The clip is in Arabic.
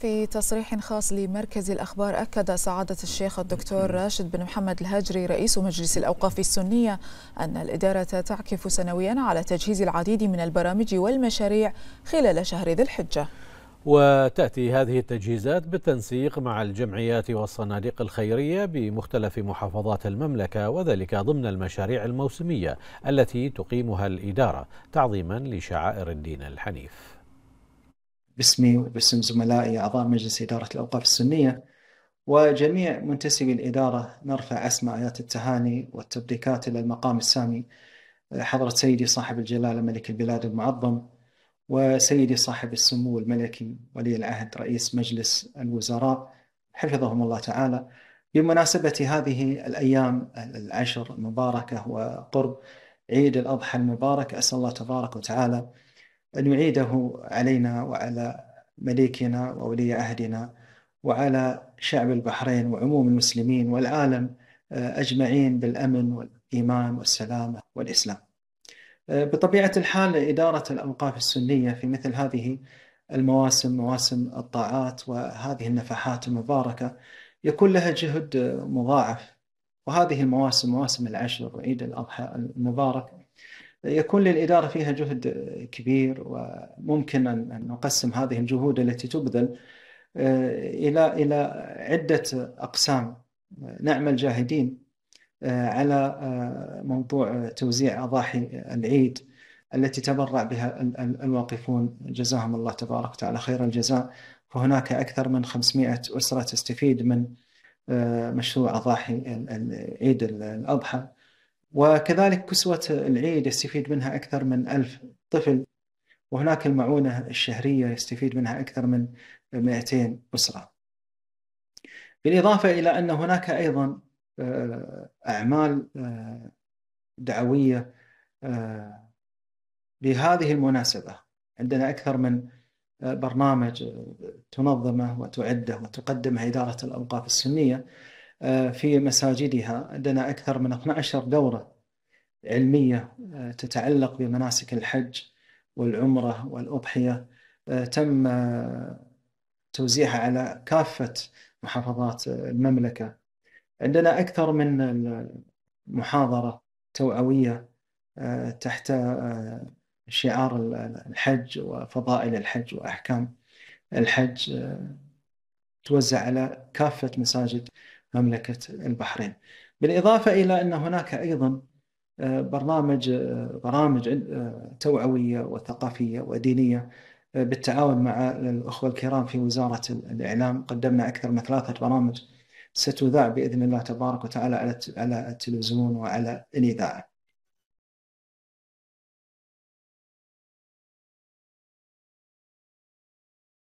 في تصريح خاص لمركز الأخبار أكد سعادة الشيخ الدكتور راشد بن محمد الهجري رئيس مجلس الأوقاف السنية أن الإدارة تعكف سنويا على تجهيز العديد من البرامج والمشاريع خلال شهر ذي الحجة وتأتي هذه التجهيزات بالتنسيق مع الجمعيات والصناديق الخيرية بمختلف محافظات المملكة وذلك ضمن المشاريع الموسمية التي تقيمها الإدارة تعظيما لشعائر الدين الحنيف باسمي وباسم زملائي أعضاء مجلس إدارة الأوقاف السنية وجميع منتسبي الإدارة نرفع أسمى آيات التهاني والتبريكات إلى المقام السامي آه، حضرة سيدي صاحب الجلالة ملك البلاد المعظم وسيدي صاحب السمو الملكي ولي العهد رئيس مجلس الوزراء حفظهم الله تعالى بمناسبة هذه الأيام العشر المباركة وقرب عيد الأضحى المبارك أسأل الله تبارك وتعالى أن يعيده علينا وعلى مليكنا وولي عهدنا وعلى شعب البحرين وعموم المسلمين والعالم آه، أجمعين بالأمن والإيمان والسلامة والإسلام آه، بطبيعة الحال إدارة الأوقاف السنية في مثل هذه المواسم مواسم الطاعات وهذه النفحات المباركة يكون لها جهد مضاعف وهذه المواسم مواسم العشر وعيد الأضحى المبارك يكون للإدارة فيها جهد كبير وممكن أن نقسم هذه الجهود التي تبذل آه، إلى إلى عدة أقسام آه، نعمل جاهدين آه، على موضوع توزيع أضاحي العيد التي تبرع بها الواقفون جزاهم الله تبارك وتعالى خير الجزاء فهناك أكثر من 500 أسرة تستفيد من مشروع أضاحي عيد الأضحى وكذلك كسوة العيد يستفيد منها أكثر من ألف طفل وهناك المعونة الشهرية يستفيد منها أكثر من 200 أسرة بالإضافة إلى أن هناك أيضا آه، أعمال آه، دعوية لهذه آه، المناسبة عندنا أكثر من برنامج تنظمه وتعده وتقدمه إدارة الأوقاف السنية آه، في مساجدها عندنا أكثر من 12 دورة علمية آه، تتعلق بمناسك الحج والعمرة والأضحية آه، تم توزيعها على كافة محافظات المملكة عندنا أكثر من محاضرة توعوية تحت شعار الحج وفضائل الحج وأحكام الحج توزع على كافة مساجد مملكة البحرين بالإضافة إلى أن هناك أيضا آه، برنامج آه، برامج آه، توعوية وثقافية ودينية بالتعاون مع الأخوة الكرام في وزارة الإعلام قدمنا أكثر من ثلاثة برامج ستذاع بإذن الله تبارك وتعالى على التلفزيون وعلى الإذاعة